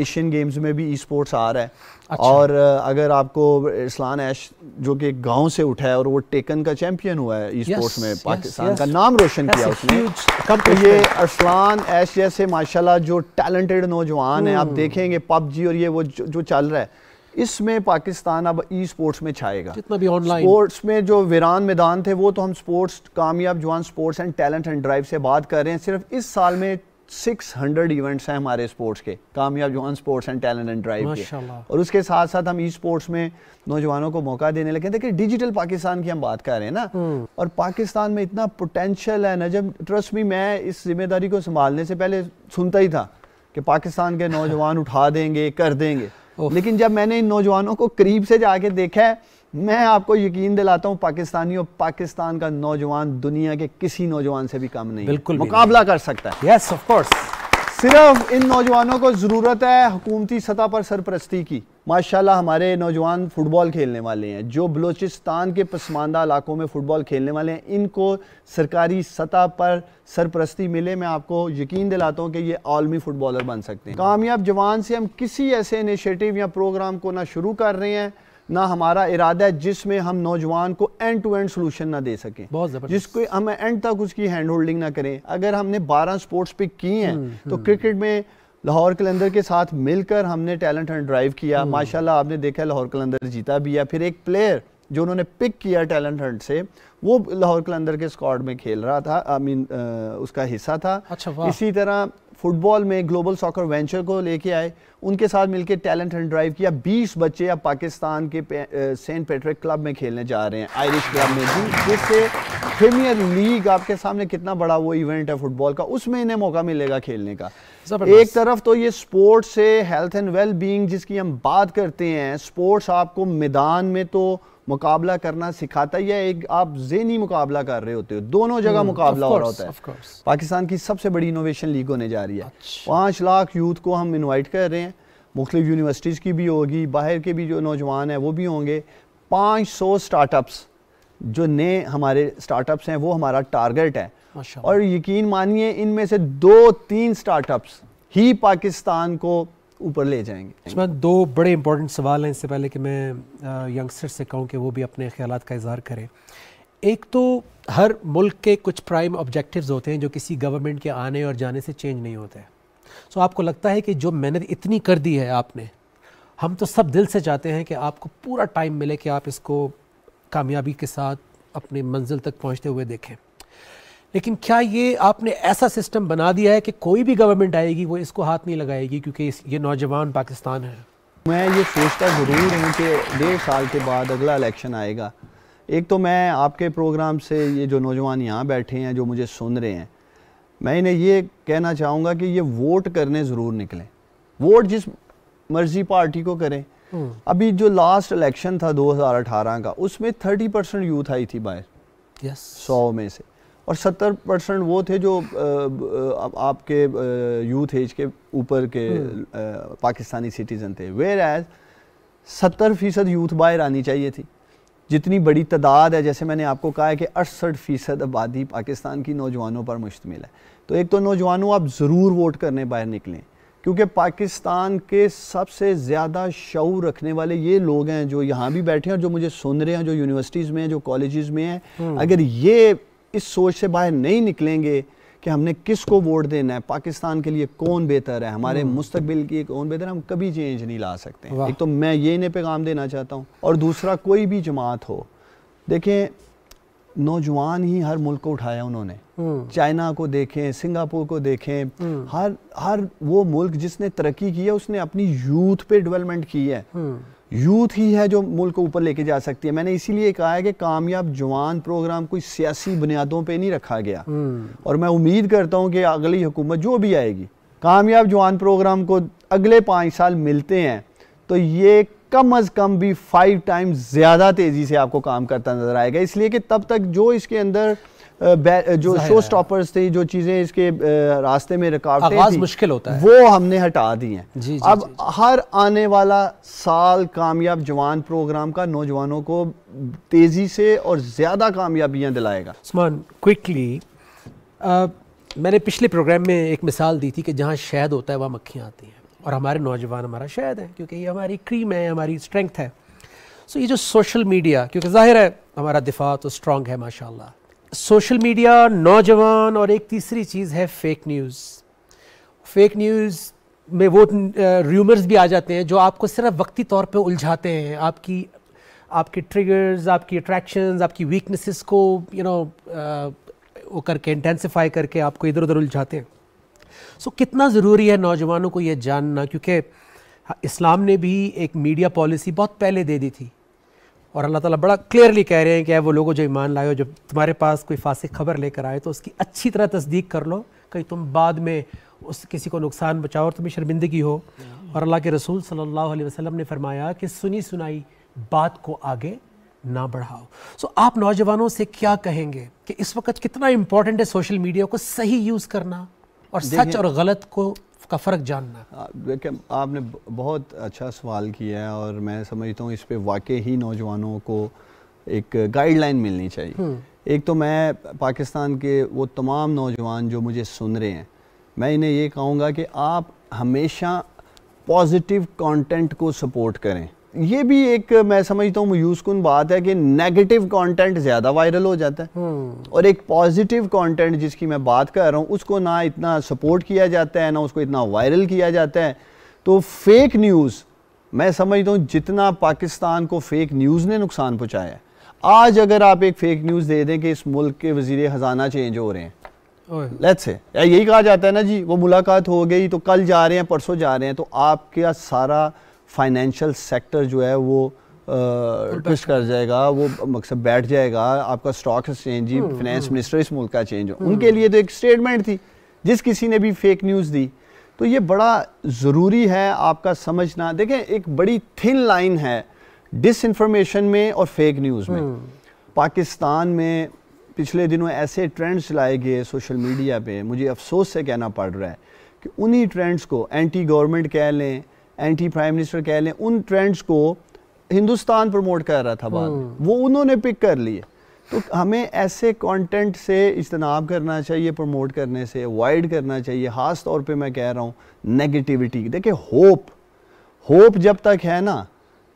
एशियन गेम्स में भी ई स्पोर्ट्स आ रहा है अच्छा। और अगर आपको इस्लान ऐश जो कि गांव से उठा है और वो टेकन का चैंपियन हुआ है स्पोर्ट्स में पाकिस्तान का नाम रोशन किया उसने तो ये इस्लान ऐश जैसे माशाल्लाह जो टैलेंटेड नौजवान है आप hmm। देखेंगे पबजी और ये वो जो, जो चल रहा है इसमें पाकिस्तान अब ई स्पोर्ट्स में छाएगा जितना भी ऑनलाइन स्पोर्ट्स में जो वीरान मैदान थे वो तो हम स्पोर्ट्स कामयाब जवान sports and talent and drive से बात कर रहे हैं सिर्फ इस साल में हंड्रेड इवेंट्स हैं हमारे स्पोर्ट्स के कामयाब अन sports and talent and drive के और उसके साथ साथ हम ई स्पोर्ट्स में नौजवानों को मौका देने लगे देखिए डिजिटल पाकिस्तान की हम बात कर रहे हैं ना हम्म। और पाकिस्तान में इतना पोटेंशियल है ना जब ट्रस्ट भी मैं इस जिम्मेदारी को संभालने से पहले सुनता ही था कि पाकिस्तान के नौजवान उठा देंगे कर देंगे लेकिन जब मैंने इन नौजवानों को करीब से जाके देखा है मैं आपको यकीन दिलाता हूँ पाकिस्तानी और पाकिस्तान का नौजवान दुनिया के किसी नौजवान से भी कम नहीं बिल्कुल मुकाबला कर सकता है यस ऑफ कोर्स सिर्फ इन नौजवानों को ज़रूरत है हुकूमती सतह पर सरपरस्ती की माशाल्लाह हमारे नौजवान फ़ुटबॉल खेलने वाले हैं जो बलूचिस्तान के पसमानदा इलाकों में फ़ुटबॉल खेलने वाले हैं इनको सरकारी सतह पर सरपरस्ती मिले मैं आपको यकीन दिलाता हूँ कि ये आलमी फ़ुटबॉलर बन सकते हैं कामयाब जवान से हम किसी ऐसे इनिशिएटिव या प्रोग्राम को ना शुरू कर रहे हैं ना हमारा इरादा है जिसमें हम नौजवान को एंड टू एंड सोल्यूशन ना दे सकें बहुत जिसको हम एंड तक उसकी हैंड होल्डिंग ना करें अगर हमने बारह स्पोर्ट्स पिक की हैं हम्म, तो क्रिकेट हम्म। में लाहौर कलंदर के साथ मिलकर हमने टैलेंट हंड ड्राइव किया हम्म। माशाल्लाह आपने देखा लाहौर कलंदर जीता भी है फिर एक प्लेयर जो उन्होंने पिक किया टैलेंट हंट से वो लाहौर कलंदर के स्क्वाड में खेल रहा था आई मीन उसका हिस्सा था अच्छा इसी तरह फुटबॉल में ग्लोबल सॉकर वेंचर को लेके आए उनके साथ मिलकर टैलेंट हंड ड्राइव किया 20 बच्चे अब पाकिस्तान के सेंट पेट्रिक क्लब में खेलने जा रहे हैं आयरिश क्लब में जी जिससे प्रीमियर लीग आपके सामने कितना बड़ा वो इवेंट है फुटबॉल का उसमें इन्हें मौका मिलेगा खेलने का एक तरफ तो ये स्पोर्ट्स से हेल्थ एंड वेल बींग जिसकी हम बात करते हैं स्पोर्ट्स आपको मैदान में तो मुकाबला करना सिखाता है या एक आप जेनी मुकाबला कर रहे होते हो दोनों जगह hmm, मुकाबला हो रहा होता है पाकिस्तान की सबसे बड़ी इनोवेशन लीग होने जा रही है अच्छा। पाँच लाख यूथ को हम इन्वाइट कर रहे हैं मुख्तु यूनिवर्सिटीज़ की भी होगी बाहर के भी जो नौजवान हैं वो भी होंगे पाँच सौ स्टार्टअप्स जो नए हमारे स्टार्टअप्स हैं वो हमारा टारगेट है और यकीन मानिए इनमें से दो तीन स्टार्टअप्स ही पाकिस्तान को ऊपर ले जाएंगे इसमें दो बड़े इंपॉर्टेंट सवाल हैं इससे पहले कि मैं यंगस्टर से कहूँ कि वो भी अपने ख्याल का इजहार करें एक तो हर मुल्क के कुछ प्राइम ऑब्जेक्टिव्स होते हैं जो किसी गवर्नमेंट के आने और जाने से चेंज नहीं होते हैं सो आपको लगता है कि जो मेहनत इतनी कर दी है आपने हम तो सब दिल से चाहते हैं कि आपको पूरा टाइम मिले कि आप इसको कामयाबी के साथ अपने मंजिल तक पहुंचते हुए देखें लेकिन क्या ये आपने ऐसा सिस्टम बना दिया है कि कोई भी गवर्नमेंट आएगी वो इसको हाथ नहीं लगाएगी क्योंकि ये नौजवान पाकिस्तान है मैं ये सोचता ज़रूर हूँ कि डेढ़ साल के बाद अगला इलेक्शन आएगा एक तो मैं आपके प्रोग्राम से ये जो नौजवान यहाँ बैठे हैं जो मुझे सुन रहे हैं मैं इन्हें ये कहना चाहूँगा कि ये वोट करने ज़रूर निकलें वोट जिस मर्जी पार्टी को करें हम्म। अभी जो लास्ट इलेक्शन था 2018 का उसमें 30 परसेंट यूथ आई थी बाहर यस सौ में से और 70 परसेंट वो थे जो आपके यूथ एज के ऊपर के हम्म। पाकिस्तानी सिटीज़न थे वेयर एज सत्तर फ़ीसद यूथ बाहर आनी चाहिए थी जितनी बड़ी तादाद है जैसे मैंने आपको कहा है कि अड़सठ फ़ीसद आबादी पाकिस्तान की नौजवानों पर मुश्तमिल है तो एक तो नौजवानों आप ज़रूर वोट करने बाहर निकलें क्योंकि पाकिस्तान के सबसे ज़्यादा शौर रखने वाले ये लोग हैं जो यहाँ भी बैठे हैं और जो मुझे सुन रहे हैं जो यूनिवर्सिटीज़ में हैं जो कॉलेज़ में हैं हम्म। अगर ये इस सोच से बाहर नहीं निकलेंगे कि हमने किसको वोट देना है पाकिस्तान के लिए कौन बेहतर है हमारे हम्म। मुस्तबिल की कौन बेहतर हम कभी चेंज नहीं ला सकते एक तो मैं ये इन्हें पैगाम देना चाहता हूँ और दूसरा कोई भी जमात हो देखें नौजवान ही हर मुल्क को उठाया उन्होंने हम्म। चाइना को देखें सिंगापुर को देखें हम्म। हर हर वो मुल्क जिसने तरक्की की है उसने अपनी यूथ पे डेवलपमेंट की है यूथ ही है जो मुल्क को ऊपर लेके जा सकती है मैंने इसीलिए कहा है कि कामयाब जवान प्रोग्राम कोई सियासी बुनियादों पे नहीं रखा गया हम्म। और मैं उम्मीद करता हूँ कि अगली हुकूमत जो भी आएगी कामयाब जवान प्रोग्राम को अगले पाँच साल मिलते हैं तो ये कम अज़ कम भी फाइव टाइम्स ज़्यादा तेज़ी से आपको काम करता नज़र आएगा इसलिए कि तब तक जो इसके अंदर जो शो स्टॉपर्स थे जो चीजें इसके रास्ते में रुकावटें मुश्किल होता है वो हमने हटा दी हैं जी, जी, अब जी, हर आने वाला साल कामयाब जवान प्रोग्राम का नौजवानों को तेजी से और ज्यादा कामयाबियां दिलाएगा सुमान क्विकली मैंने पिछले प्रोग्राम में एक मिसाल दी थी कि जहाँ शहद होता है वहाँ मक्खियाँ आती हैं और हमारे नौजवान हमारा शहद है क्योंकि ये हमारी क्रीम है हमारी स्ट्रेंथ है सो so, ये जो सोशल मीडिया क्योंकि जाहिर है हमारा दिफा तो स्ट्रांग है माशाल्लाह सोशल मीडिया नौजवान और एक तीसरी चीज़ है फेक न्यूज़ फेक न्यूज़ में वो र्यूमर्स भी आ जाते हैं जो आपको सिर्फ वक्ती तौर पे उलझाते हैं आपकी आपके ट्रिगर्स आपकी अट्रैक्शंस आपकी वीकनेसेस को यू you नो know, वो करके इंटेंसिफाई करके आपको इधर उधर उलझाते हैं सो so, कितना ज़रूरी है नौजवानों को ये जानना क्योंकि हाँ, इस्लाम ने भी एक मीडिया पॉलिसी बहुत पहले दे दी थी और अल्लाह ताला बड़ा क्लियरली कह रहे हैं कि वो लोगों जो ईमान लाए हो जब तुम्हारे पास कोई फासिक खबर लेकर आए तो उसकी अच्छी तरह तस्दीक कर लो कहीं तुम बाद में उस किसी को नुकसान बचाओ और तुम्हें शर्मिंदगी हो और अल्लाह के रसूल सल्लल्लाहु अलैहि वसल्लम ने फरमाया कि सुनी सुनाई बात को आगे ना बढ़ाओ सो आप नौजवानों से क्या कहेंगे कि इस वक्त कितना इम्पोर्टेंट है सोशल मीडिया को सही यूज़ करना और सच और गलत को का फ़र्क जानना देखिए आपने बहुत अच्छा सवाल किया है और मैं समझता हूँ इस पर वाकई ही नौजवानों को एक गाइडलाइन मिलनी चाहिए हम्म। एक तो मैं पाकिस्तान के वो तमाम नौजवान जो मुझे सुन रहे हैं मैं इन्हें ये कहूँगा कि आप हमेशा पॉजिटिव कंटेंट को सपोर्ट करें ये भी एक मैं समझता हूँ यूजकुन बात है कि नेगेटिव कंटेंट ज़्यादा वायरल हो जाता है हम्म। और एक पॉजिटिव कंटेंट जिसकी मैं बात कर रहा हूँ उसको ना इतना सपोर्ट किया जाता है ना उसको इतना वायरल किया जाता है तो फेक न्यूज़ मैं समझता हूँ जितना पाकिस्तान को फेक न्यूज़ ने नुकसान पहुँचाया आज अगर आप एक फेक न्यूज़ दे दें कि इस मुल्क के वजीर ख़जाना चेंज हो रहे हैं लेट्स से यही कहा जाता है ना जी वो मुलाकात हो गई तो कल जा रहे हैं परसों जा रहे हैं तो आपका सारा फाइनेंशियल सेक्टर जो है वो ट्विस्ट कर जाएगा वो मकसद बैठ जाएगा आपका स्टॉक एक्सचेंज ही फाइनेंस मिनिस्टर इस मुल्क का चेंज हो hmm. उनके लिए तो एक स्टेटमेंट थी जिस किसी ने भी फेक न्यूज़ दी तो ये बड़ा ज़रूरी है आपका समझना देखें एक बड़ी थिन लाइन है डिस इन्फॉर्मेशन में और फेक न्यूज़ में hmm. पाकिस्तान में पिछले दिनों ऐसे ट्रेंड्स चलाए गए सोशल मीडिया पे मुझे अफसोस से कहना पड़ रहा है कि उन्हीं ट्रेंड्स को एंटी गवर्नमेंट कह लें एंटी प्राइम मिनिस्टर कह लें उन ट्रेंड्स को हिंदुस्तान प्रमोट कर रहा था बाद हम्म। वो उन्होंने पिक कर लिए तो हमें ऐसे कंटेंट से इजतनाब करना चाहिए प्रमोट करने से अवॉइड करना चाहिए ख़ास तौर पे मैं कह रहा हूँ नेगेटिविटी देखिए होप होप जब तक है ना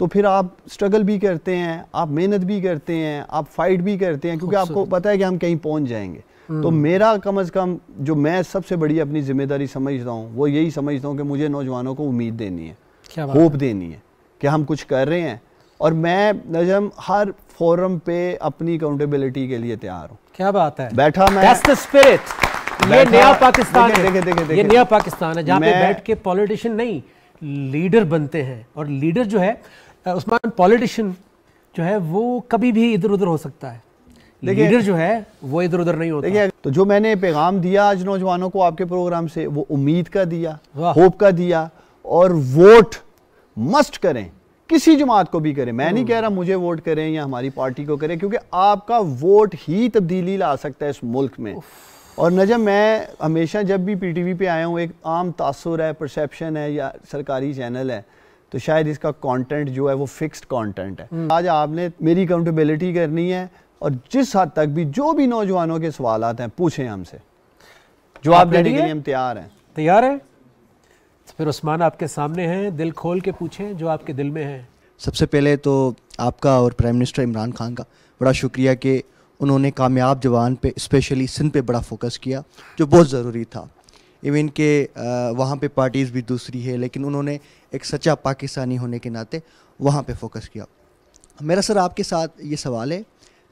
तो फिर आप स्ट्रगल भी करते हैं आप मेहनत भी करते हैं आप फाइट भी करते हैं क्योंकि आपको पता है कि हम कहीं पहुंच जाएंगे हम्म। तो मेरा कम अज़ कम जो मैं सबसे बड़ी अपनी जिम्मेदारी समझता हूँ वो यही समझता हूँ कि मुझे नौजवानों को उम्मीद देनी है होप देनी है कि हम कुछ कर रहे हैं और मैं नजम हर फोरम पे अपनी अकाउंटेबिलिटी के लिए तैयार हूँ क्या बात है बैठा मैं स्पिरिट ये नया पाकिस्तान देखे, है देखे, देखे, देखे, ये नया पाकिस्तान है जहाँ पे बैठ के पॉलिटिशियन नहीं लीडर बनते हैं और लीडर जो है उस्मान पॉलिटिशियन जो है वो कभी भी इधर उधर हो सकता है लीडर जो है वो इधर उधर नहीं होता तो जो मैंने पैगाम दिया आज नौजवानों को आपके प्रोग्राम से वो उम्मीद का दिया होप का दिया और वोट मस्ट करें किसी जमात को भी करें मैं नहीं हम्म। कह रहा मुझे वोट करें या हमारी पार्टी को करें क्योंकि आपका वोट ही तब्दीली ला सकता है इस मुल्क में और नजम मैं हमेशा जब भी पीटीवी पे आया हूँ एक आम तासुर है परसेप्शन है या सरकारी चैनल है तो शायद इसका कंटेंट जो है वो फिक्स्ड कंटेंट है हम्म। आज आपने मेरी अकाउंटेबिलिटी करनी है और जिस हद तक भी जो भी नौजवानों के सवाल हैं पूछें हमसे जवाब देने के लिए हम तैयार हैं तैयार हैं तो फिर उस्मान आपके सामने हैं दिल खोल के पूछें जो आपके दिल में है सबसे पहले तो आपका और प्राइम मिनिस्टर इमरान खान का बड़ा शुक्रिया कि उन्होंने कामयाब जवान पे स्पेशली सिंध पे बड़ा फोकस किया जो बहुत ज़रूरी था इवन के वहाँ पे पार्टीज़ भी दूसरी है लेकिन उन्होंने एक सच्चा पाकिस्तानी होने के नाते वहाँ पे फोकस किया मेरा सर आपके साथ ये सवाल है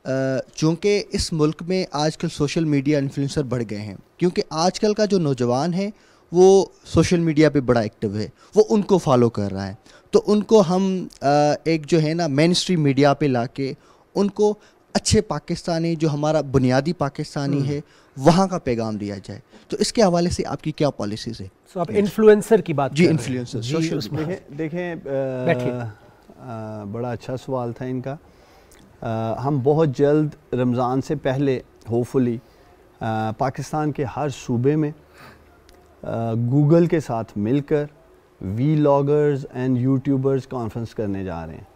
चूँकि इस मुल्क में आजकल सोशल मीडिया इन्फ्लुएंसर बढ़ गए हैं क्योंकि आजकल का जो नौजवान है वो सोशल मीडिया पे बड़ा एक्टिव है वो उनको फॉलो कर रहा है तो उनको हम एक जो है ना मेन स्ट्रीम मीडिया पे ला के उनको अच्छे पाकिस्तानी जो हमारा बुनियादी पाकिस्तानी हम्म। है वहाँ का पैगाम दिया जाए तो इसके हवाले से आपकी क्या पॉलिसीज़ है so, आप इन्फ्लुएंसर की बात जी इन्फ्लुएंसर सोशल देखें देखें बड़ा अच्छा सवाल था इनका हम बहुत जल्द रमज़ान से पहले होपफुली पाकिस्तान के हर सूबे में गूगल के साथ मिलकर vloggers and YouTubers conference करने जा रहे हैं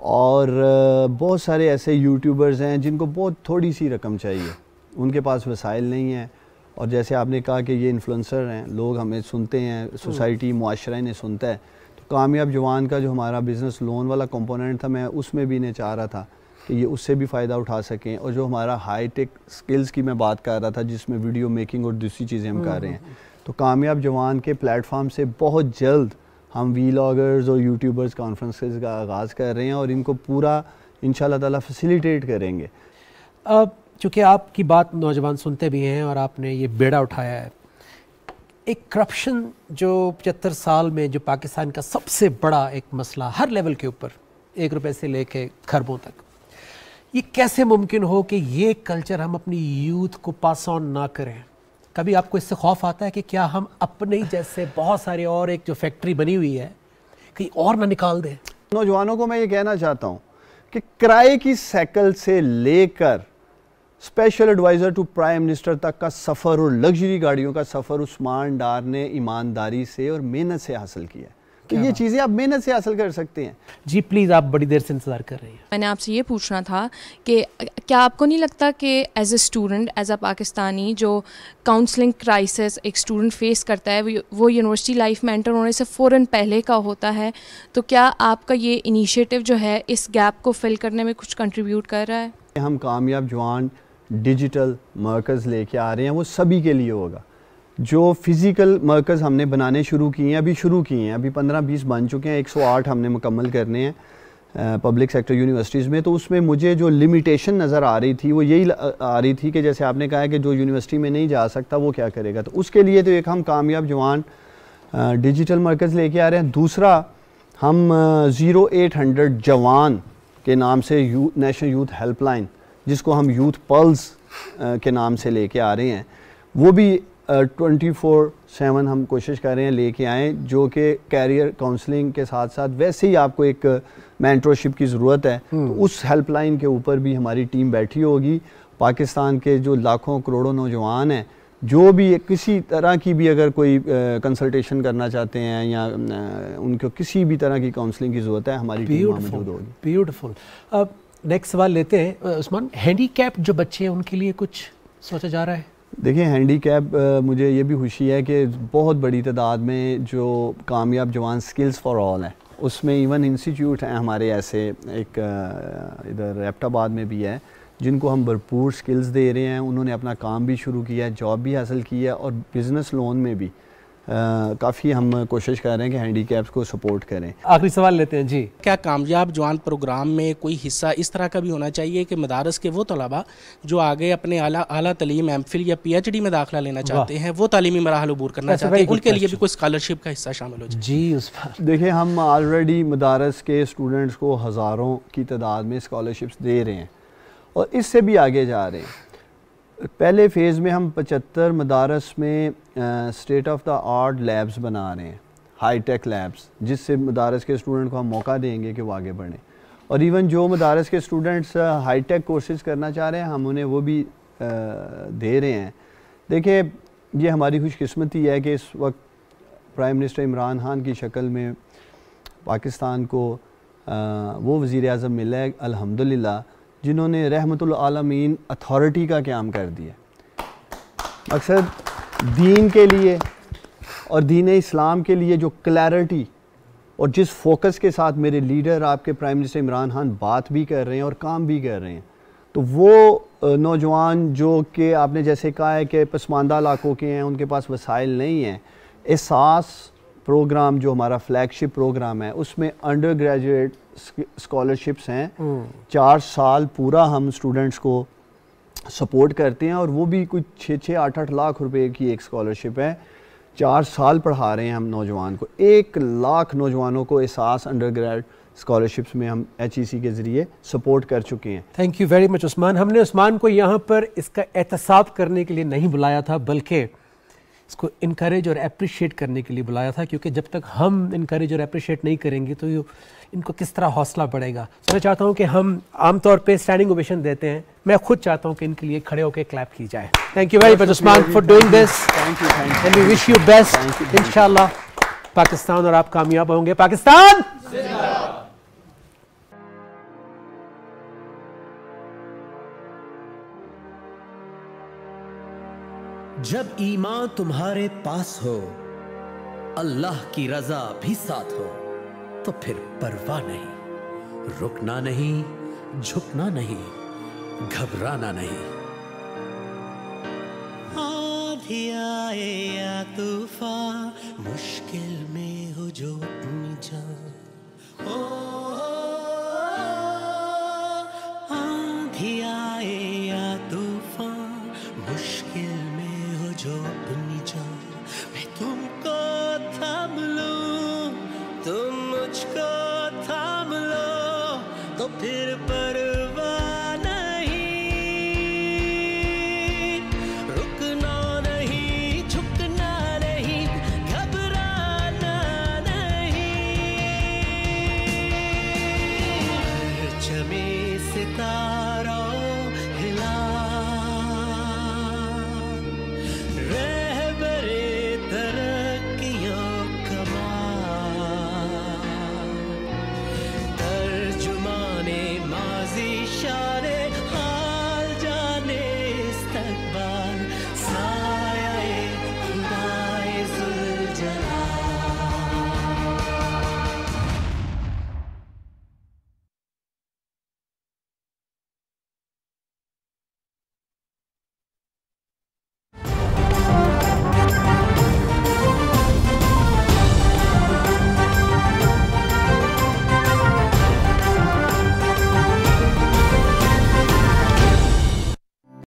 और बहुत सारे ऐसे यूट्यूबर्स हैं जिनको बहुत थोड़ी सी रकम चाहिए उनके पास वसाइल नहीं है और जैसे आपने कहा कि ये इन्फ्लुएंसर हैं लोग हमें सुनते हैं सोसाइटी हम्म। माशरा इन्हें सुनता है तो कामयाब जवान का जो हमारा बिज़नेस लोन वाला कंपोनेंट था मैं उसमें भी इन्हें चाह रहा था कि ये उससे भी फ़ायदा उठा सकें और जो हमारा हाई टेक स्किल्स की मैं बात कर रहा था जिसमें वीडियो मेकिंग और दूसरी चीज़ें हम कर रहे हैं हम्म, हम्म, हम्म। तो कामयाब जवान के प्लेटफॉर्म से बहुत जल्द हम वीलॉगर्स और यूट्यूबर्स कॉन्फ्रेंसेस का आगाज़ कर रहे हैं और इनको पूरा इन ताला फैसिलिटेट करेंगे अब चूँकि आपकी बात नौजवान सुनते भी हैं और आपने ये बेड़ा उठाया है एक करप्शन जो पचहत्तर साल में जो पाकिस्तान का सबसे बड़ा एक मसला हर लेवल के ऊपर एक रुपए से ले खरबों तक ये कैसे मुमकिन हो कि ये कल्चर हम अपनी यूथ को पास ऑन ना करें कभी आपको इससे खौफ आता है कि क्या हम अपने ही जैसे बहुत सारे और एक जो फैक्ट्री बनी हुई है कहीं और ना निकाल दें नौजवानों को मैं ये कहना चाहता हूँ कि किराए की साइकिल से लेकर special adviser to prime minister तक का सफ़र और लग्जरी गाड़ियों का सफ़र उस्मान डार ने ईमानदारी से और मेहनत से हासिल किया है तो ये चीज़ें आप मेहनत से हासिल कर सकते हैं जी प्लीज़ आप बड़ी देर से इंतज़ार कर रही हैं मैंने आपसे ये पूछना था कि क्या आपको नहीं लगता कि as a student as a Pakistani जो काउंसलिंग क्राइसिस एक स्टूडेंट फेस करता है वो यूनिवर्सिटी लाइफ में एंटर होने से फ़ौर पहले का होता है तो क्या आपका ये इनिशिएटिव जो है इस गैप को फिल करने में कुछ कंट्रीब्यूट कर रहा है हम कामयाब जवान डिजिटल मर्कज़ लेके आ रहे हैं वो सभी के लिए होगा जो फ़िज़िकल मरकज़ हमने बनाने शुरू किए हैं अभी शुरू किए हैं अभी पंद्रह बीस बन चुके हैं एक सौ आठ हमने मुकम्मल करने हैं पब्लिक सेक्टर यूनिवर्सिटीज़ में तो उसमें मुझे जो लिमिटेशन नज़र आ रही थी वो यही आ रही थी कि जैसे आपने कहा कि जो यूनिवर्सिटी में नहीं जा सकता वो क्या करेगा तो उसके लिए तो एक हम कामयाब जवान डिजिटल मरकज़ लेके आ रहे हैं दूसरा हम ज़ीरो एट हंड्रेड जवान के नाम से यू नेशनल यूथ हेल्पलाइन जिसको हम यूथ पल्स के नाम से लेके आ रहे हैं वो भी ट्वेंटी फोर सेवन हम कोशिश कर रहे हैं लेके आएँ जो कि कैरियर काउंसलिंग के साथ साथ वैसे ही आपको एक मैंटरशिप की ज़रूरत है तो हम्म। उस हेल्पलाइन के ऊपर भी हमारी टीम बैठी होगी पाकिस्तान के जो लाखों करोड़ों नौजवान हैं जो भी किसी तरह की भी अगर कोई कंसल्टेशन करना चाहते हैं या उनको किसी भी तरह की काउंसलिंग की ज़रूरत है हमारी टीम होगी ब्यूटीफुल अब नेक्स्ट सवाल लेते हैं उस्मान हैंडी जो बच्चे हैं उनके लिए कुछ सोचा जा रहा है देखिए हैंडी कैप मुझे ये भी खुशी है कि बहुत बड़ी तादाद में जो कामयाब जवान स्किल्स फॉर ऑल हैं उसमें इवन इंस्टीट्यूट हैं हमारे ऐसे एक इधर एपटाबाद में भी है जिनको हम भरपूर स्किल्स दे रहे हैं उन्होंने अपना काम भी शुरू किया है जॉब भी हासिल की है और बिज़नेस लोन में भी काफ़ी हम कोशिश कर रहे हैं कि कैप्स को सपोर्ट करें आखिरी सवाल लेते हैं जी क्या कामयाब जवान प्रोग्राम में कोई हिस्सा इस तरह का भी होना चाहिए कि मदारस के वो तलबा जो आगे अपने आला आला तलीम एम फिल या पी में दाखिला लेना चाहते हैं वो तलीमी मराहल अबूर करना अच्छा, चाहते हैं उनके लिए भी कोई स्कॉलरशिप का हिस्सा शामिल हो जाए जी उस पर देखिए हम ऑलरेडी मदारस के स्टूडेंट्स को हज़ारों की तादाद में स्कॉलरशिप्स दे रहे हैं और इससे भी आगे जा रहे हैं पहले फ़ेज़ में हम 75 मदारस में state of the art labs बना रहे हैं हाई टेक लैब्स जिससे मदारस के स्टूडेंट को हम मौका देंगे कि वो आगे बढ़ें और इवन जो मदारस के स्टूडेंट्स हाई टेक कोर्सेज करना चाह रहे हैं हम उन्हें वो भी आ, दे रहे हैं देखिए ये हमारी खुशकस्मती है कि इस वक्त प्राइम मिनिस्टर इमरान खान की शक्ल में पाकिस्तान को आ, वो वज़ी अजम मिला है अलहमदिल्ला जिन्होंने रहमतमीन अथॉरिटी का क्याम कर दिया अक्सर दीन के लिए और दीन इस्लाम के लिए जो क्लैरिटी और जिस फोकस के साथ मेरे लीडर आपके प्राइम मिनिस्टर इमरान खान बात भी कर रहे हैं और काम भी कर रहे हैं तो वो नौजवान जो कि आपने जैसे कहा है कि पसमानदा इलाकों के हैं उनके पास वसाइल नहीं हैं एहसास प्रोग्राम जो हमारा फ्लैगशिप प्रोग्राम है उसमें अंडर ग्रेजुएट स्कॉलरशिप्स हैं हम्म। चार साल पूरा हम स्टूडेंट्स को सपोर्ट करते हैं और वो भी कुछ छः छः आठ आठ लाख रुपए की एक स्कॉलरशिप है चार साल पढ़ा रहे हैं हम नौजवान को एक लाख नौजवानों को एहसास अंडर ग्रेड स्कॉलरशिप्स में हम एच e के ज़रिए सपोर्ट कर चुके हैं thank you very much Usman हमने उस्मान को यहाँ पर इसका एहतसाब करने के लिए नहीं बुलाया था बल्कि इसको इनक्रेज और अप्रिशिएट करने के लिए बुलाया था क्योंकि जब तक हम इनक्रेज और अप्रिशिएट नहीं करेंगे तो इनको किस तरह हौसला बढ़ेगा तो मैं चाहता हूँ कि हम आमतौर पर स्टैंडिंग ओवेशन देते हैं मैं खुद चाहता हूँ कि इनके लिए खड़े होकर क्लैप की जाए thank you very much Usman for doing this and we wish you best इंशाल्लाह पाकिस्तान और आप कामयाब होंगे पाकिस्तान जब ईमान तुम्हारे पास हो अल्लाह की रजा भी साथ हो तो फिर परवाह नहीं रुकना नहीं झुकना नहीं घबराना नहीं आधी आए या तूफा मुश्किल में हो जो अपनी जान ओ, ओ, ओ